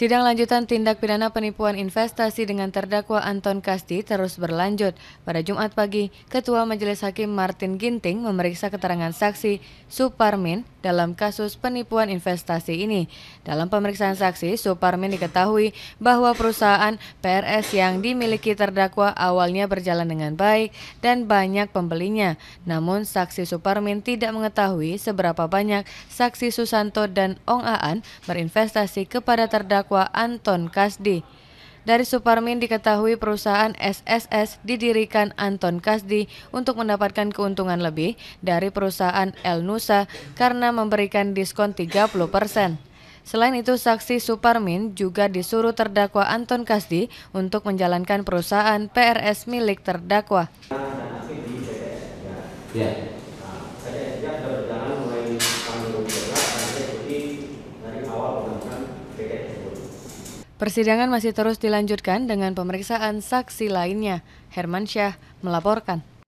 Sidang lanjutan tindak pidana penipuan investasi dengan terdakwa Anton Kasti terus berlanjut. Pada Jumat pagi, Ketua Majelis Hakim Martin Ginting memeriksa keterangan saksi Suparmin dalam kasus penipuan investasi ini. Dalam pemeriksaan saksi, Suparmin diketahui bahwa perusahaan PRS yang dimiliki terdakwa awalnya berjalan dengan baik dan banyak pembelinya. Namun, saksi Suparmin tidak mengetahui seberapa banyak saksi Susanto dan Ong Aan berinvestasi kepada terdakwa Anton Kasdi. Dari Suparmin diketahui perusahaan SSS didirikan Anton Kasdi untuk mendapatkan keuntungan lebih dari perusahaan El Nusa karena memberikan diskon 30 persen. Selain itu, saksi Suparmin juga disuruh terdakwa Anton Kasdi untuk menjalankan perusahaan PRS milik terdakwa. Ya. Persidangan masih terus dilanjutkan dengan pemeriksaan saksi lainnya. Herman Syah melaporkan.